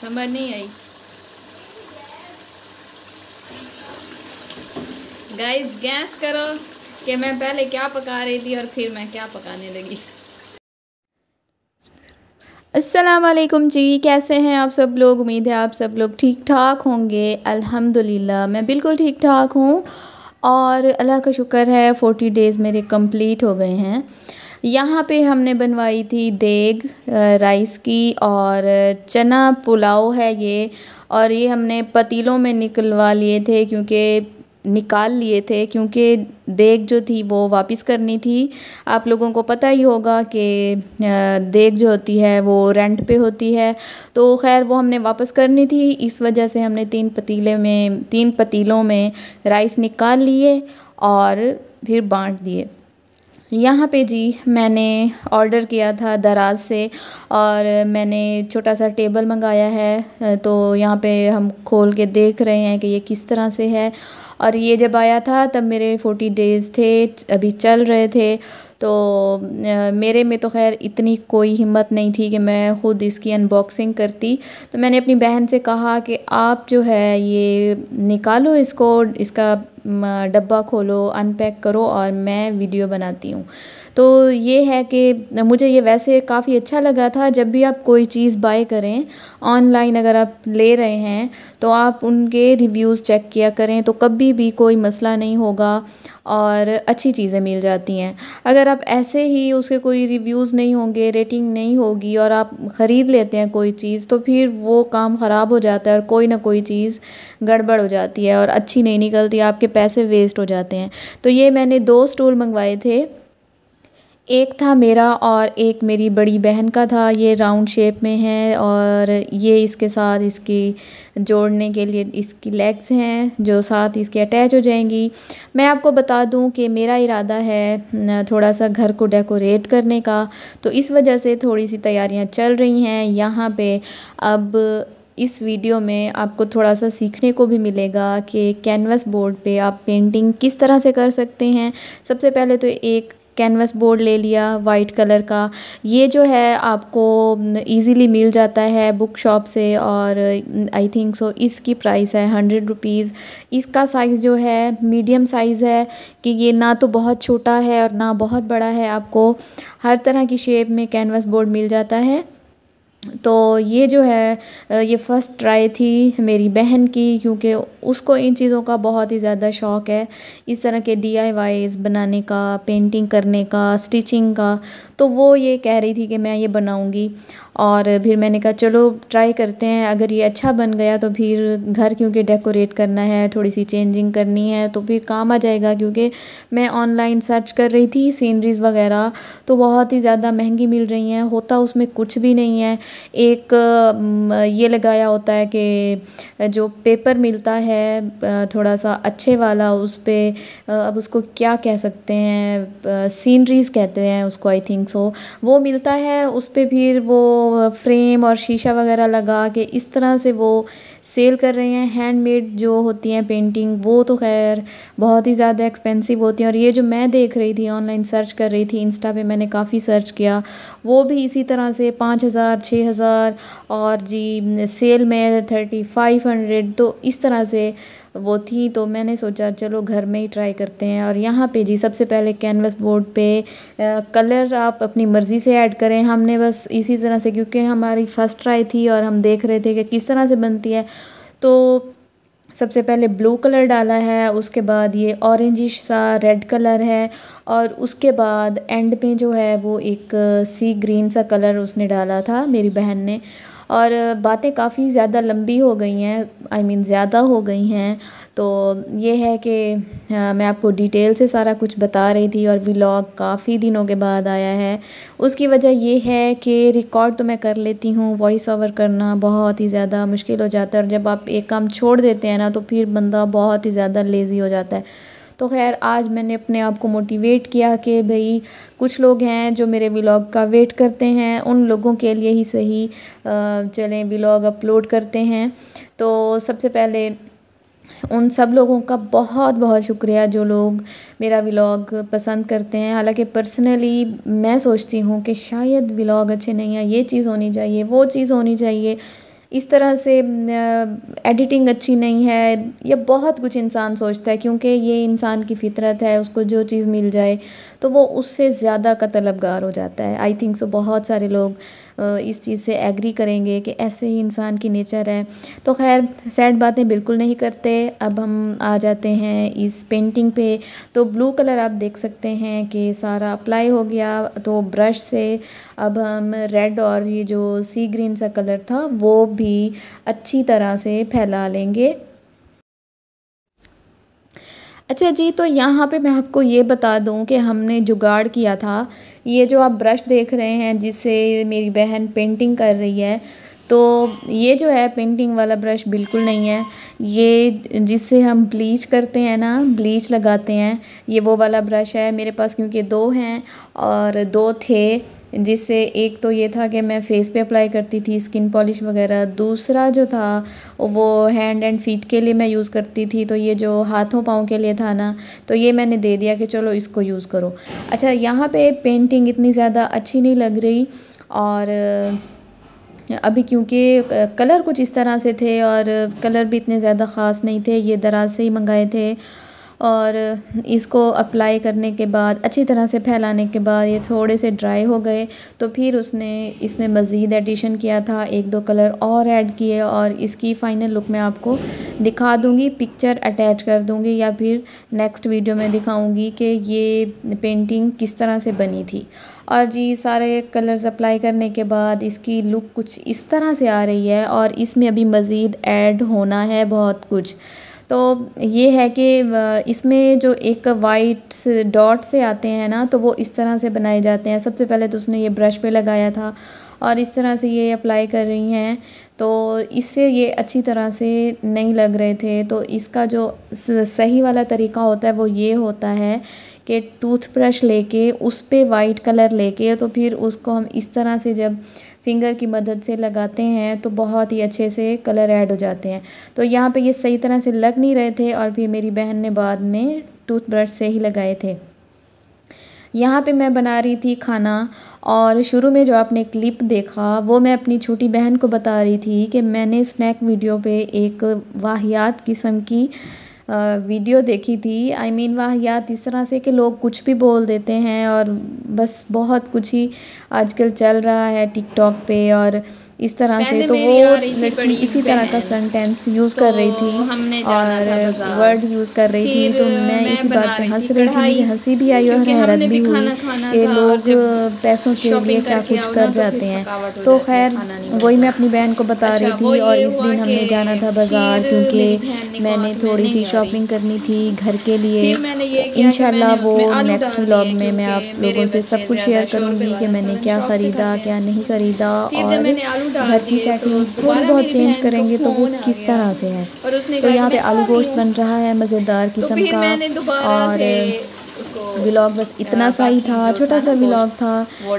समझ नहीं आई guys gas करो कि मैं पहले क्या पका रही थी और फिर मैं क्या पकाने लगी असलम जी कैसे हैं आप सब लोग उम्मीद है आप सब लोग ठीक ठाक होंगे अल्हम्दुलिल्लाह मैं बिल्कुल ठीक ठाक हूँ और अल्लाह का शुक्र है फ़ोर्टी डेज़ मेरे कंप्लीट हो गए हैं यहाँ पे हमने बनवाई थी देग राइस की और चना पुलाव है ये और ये हमने पतीलों में निकलवा लिए थे क्योंकि निकाल लिए थे क्योंकि देग जो थी वो वापस करनी थी आप लोगों को पता ही होगा कि देग जो होती है वो रेंट पे होती है तो खैर वो हमने वापस करनी थी इस वजह से हमने तीन पतीले में तीन पतीलों में राइस निकाल लिए और फिर बांट दिए यहाँ पे जी मैंने ऑर्डर किया था दराज से और मैंने छोटा सा टेबल मंगाया है तो यहाँ पे हम खोल के देख रहे हैं कि ये किस तरह से है और ये जब आया था तब मेरे फोर्टी डेज़ थे अभी चल रहे थे तो मेरे में तो खैर इतनी कोई हिम्मत नहीं थी कि मैं ख़ुद इसकी अनबॉक्सिंग करती तो मैंने अपनी बहन से कहा कि आप जो है ये निकालो इसको इसका डब्बा खोलो अनपैक करो और मैं वीडियो बनाती हूँ तो ये है कि मुझे ये वैसे काफ़ी अच्छा लगा था जब भी आप कोई चीज़ बाय करें ऑनलाइन अगर आप ले रहे हैं तो आप उनके रिव्यूज़ चेक किया करें तो कभी भी कोई मसला नहीं होगा और अच्छी चीज़ें मिल जाती हैं अगर आप ऐसे ही उसके कोई रिव्यूज़ नहीं होंगे रेटिंग नहीं होगी और आप ख़रीद लेते हैं कोई चीज़ तो फिर वो काम ख़राब हो जाता है और कोई ना कोई चीज़ गड़बड़ हो जाती है और अच्छी नहीं निकलती आपके पैसे वेस्ट हो जाते हैं तो ये मैंने दो स्टूल मंगवाए थे एक था मेरा और एक मेरी बड़ी बहन का था ये राउंड शेप में है और ये इसके साथ इसकी जोड़ने के लिए इसकी लेग्स हैं जो साथ इसके अटैच हो जाएंगी मैं आपको बता दूं कि मेरा इरादा है थोड़ा सा घर को डेकोरेट करने का तो इस वजह से थोड़ी सी तैयारियां चल रही हैं यहाँ पे अब इस वीडियो में आपको थोड़ा सा सीखने को भी मिलेगा कि कैनवस बोर्ड पे आप पेंटिंग किस तरह से कर सकते हैं सबसे पहले तो एक कैनवस बोर्ड ले लिया वाइट कलर का ये जो है आपको ईजीली मिल जाता है बुक शॉप से और आई थिंक सो इसकी प्राइस है हंड्रेड रुपीज़ इसका साइज़ जो है मीडियम साइज़ है कि ये ना तो बहुत छोटा है और ना बहुत बड़ा है आपको हर तरह की शेप में कैनवस बोर्ड मिल जाता है तो ये जो है ये फ़र्स्ट ट्राई थी मेरी बहन की क्योंकि उसको इन चीज़ों का बहुत ही ज़्यादा शौक़ है इस तरह के डी आई वाइज बनाने का पेंटिंग करने का स्टिचिंग का तो वो ये कह रही थी कि मैं ये बनाऊँगी और फिर मैंने कहा चलो ट्राई करते हैं अगर ये अच्छा बन गया तो फिर घर क्योंकि डेकोरेट करना है थोड़ी सी चेंजिंग करनी है तो फिर काम आ जाएगा क्योंकि मैं ऑनलाइन सर्च कर रही थी सीनरीज़ वगैरह तो बहुत ही ज़्यादा महंगी मिल रही हैं होता उसमें कुछ भी नहीं है एक ये लगाया होता है कि जो पेपर मिलता है थोड़ा सा अच्छे वाला उस पर अब उसको क्या कह सकते हैं सीनरीज़ कहते हैं उसको आई थिंक सो वो मिलता है उस पर फिर वो फ्रेम और शीशा वगैरह लगा के इस तरह से वो सेल कर रहे हैं हैंडमेड जो होती हैं पेंटिंग वो तो खैर बहुत ही ज़्यादा एक्सपेंसिव होती हैं और ये जो मैं देख रही थी ऑनलाइन सर्च कर रही थी इंस्टा पे मैंने काफ़ी सर्च किया वो भी इसी तरह से पाँच हज़ार छः हज़ार और जी सेल में थर्टी फाइव हंड्रेड तो इस तरह से वो थी तो मैंने सोचा चलो घर में ही ट्राई करते हैं और यहाँ पे जी सबसे पहले कैनवस बोर्ड पे आ, कलर आप अपनी मर्ज़ी से ऐड करें हमने बस इसी तरह से क्योंकि हमारी फ़र्स्ट ट्राई थी और हम देख रहे थे कि किस तरह से बनती है तो सबसे पहले ब्लू कलर डाला है उसके बाद ये ऑरेंजिश सा रेड कलर है और उसके बाद एंड में जो है वो एक सी ग्रीन सा कलर उसने डाला था मेरी बहन ने और बातें काफ़ी ज़्यादा लंबी हो गई हैं आई मीन ज़्यादा हो गई हैं तो ये है कि मैं आपको डिटेल से सारा कुछ बता रही थी और व्लॉग काफ़ी दिनों के बाद आया है उसकी वजह यह है कि रिकॉर्ड तो मैं कर लेती हूँ वॉइस ओवर करना बहुत ही ज़्यादा मुश्किल हो जाता है और जब आप एक काम छोड़ देते हैं ना तो फिर बंदा बहुत ही ज़्यादा लेज़ी हो जाता है तो खैर आज मैंने अपने आप को मोटिवेट किया कि भाई कुछ लोग हैं जो मेरे व्लॉग का वेट करते हैं उन लोगों के लिए ही सही चलें व्लॉग अपलोड करते हैं तो सबसे पहले उन सब लोगों का बहुत बहुत शुक्रिया जो लोग मेरा व्लॉग पसंद करते हैं हालांकि पर्सनली मैं सोचती हूँ कि शायद व्लॉग अच्छे नहीं हैं ये चीज़ होनी चाहिए वो चीज़ होनी चाहिए इस तरह से एडिटिंग अच्छी नहीं है या बहुत कुछ इंसान सोचता है क्योंकि ये इंसान की फितरत है उसको जो चीज़ मिल जाए तो वो उससे ज़्यादा का गार हो जाता है आई थिंक सो बहुत सारे लोग इस चीज़ से एग्री करेंगे कि ऐसे ही इंसान की नेचर है तो खैर सैड बातें बिल्कुल नहीं करते अब हम आ जाते हैं इस पेंटिंग पे तो ब्लू कलर आप देख सकते हैं कि सारा अप्लाई हो गया तो ब्रश से अब हम रेड और ये जो सी ग्रीन सा कलर था वो भी अच्छी तरह से फैला लेंगे अच्छा जी तो यहाँ पे मैं आपको ये बता दूँ कि हमने जुगाड़ किया था ये जो आप ब्रश देख रहे हैं जिससे मेरी बहन पेंटिंग कर रही है तो ये जो है पेंटिंग वाला ब्रश बिल्कुल नहीं है ये जिससे हम ब्लीच करते हैं ना ब्लीच लगाते हैं ये वो वाला ब्रश है मेरे पास क्योंकि दो हैं और दो थे जिससे एक तो ये था कि मैं फेस पे अप्लाई करती थी स्किन पॉलिश वगैरह दूसरा जो था वो हैंड एंड फीट के लिए मैं यूज़ करती थी तो ये जो हाथों पाँव के लिए था ना तो ये मैंने दे दिया कि चलो इसको यूज़ करो अच्छा यहाँ पे पेंटिंग इतनी ज़्यादा अच्छी नहीं लग रही और अभी क्योंकि कलर कुछ इस तरह से थे और कलर भी इतने ज़्यादा ख़ास नहीं थे ये दराज से ही मंगाए थे और इसको अप्लाई करने के बाद अच्छी तरह से फैलाने के बाद ये थोड़े से ड्राई हो गए तो फिर उसने इसमें मज़ीद एडिशन किया था एक दो कलर और ऐड किए और इसकी फ़ाइनल लुक मैं आपको दिखा दूँगी पिक्चर अटैच कर दूँगी या फिर नेक्स्ट वीडियो में दिखाऊँगी कि ये पेंटिंग किस तरह से बनी थी और जी सारे कलर्स अप्लाई करने के बाद इसकी लुक कुछ इस तरह से आ रही है और इसमें अभी मज़ीद ऐड होना है बहुत कुछ तो ये है कि इसमें जो एक वाइट डॉट से आते हैं ना तो वो इस तरह से बनाए जाते हैं सबसे पहले तो उसने ये ब्रश पे लगाया था और इस तरह से ये अप्लाई कर रही हैं तो इससे ये अच्छी तरह से नहीं लग रहे थे तो इसका जो सही वाला तरीका होता है वो ये होता है कि टूथब्रश लेके उस पर वाइट कलर लेके तो फिर उसको हम इस तरह से जब फिंगर की मदद से लगाते हैं तो बहुत ही अच्छे से कलर ऐड हो जाते हैं तो यहाँ पे ये सही तरह से लग नहीं रहे थे और फिर मेरी बहन ने बाद में टूथब्रश से ही लगाए थे यहाँ पे मैं बना रही थी खाना और शुरू में जो आपने क्लिप देखा वो मैं अपनी छोटी बहन को बता रही थी कि मैंने स्नैक वीडियो पर एक वाहियात किस्म की वीडियो देखी थी आई I मीन mean, याद इस तरह से कि लोग कुछ भी बोल देते हैं और बस बहुत कुछ ही आजकल चल रहा है टिकटॉक पे और इस तरह से तो वो लड़की इसी तरह का सेंटेंस यूज़ तो कर रही तो थी और वर्ड यूज़ कर रही थी तो मैं इसी बात पर हंस रही थी हंसी भी आई और हैरत भी हुई कि लोग पैसों के लिए क्या कुछ कर तो जाते हैं तो खैर वही मैं अपनी बहन को बता अच्छा, रही थी और इस दिन हमने जाना था बाज़ार क्योंकि मैंने थोड़ी सी शॉपिंग करनी थी घर के लिए इन वो नेक्स्ट ब्लॉग में मैं आप लोगों से सब कुछ शेयर करूँगी कि मैंने तो क्या ख़रीदा क्या नहीं ख़रीदा और घर की सेटिंग तो थोड़ी बहुत चेंज करेंगे तो वो किस तरह से है तो यहाँ पे आलू गोश्त बन रहा है मज़ेदार तो किस्म का और ब्लॉग बस इतना सा ही था छोटा सा ब्लॉग था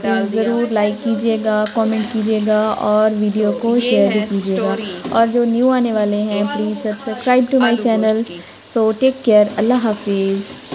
तो ज़रूर लाइक कीजिएगा कमेंट कीजिएगा और वीडियो को शेयर भी कीजिएगा और जो न्यू आने वाले हैं please subscribe to my channel so take care अल्लाह हाफिज़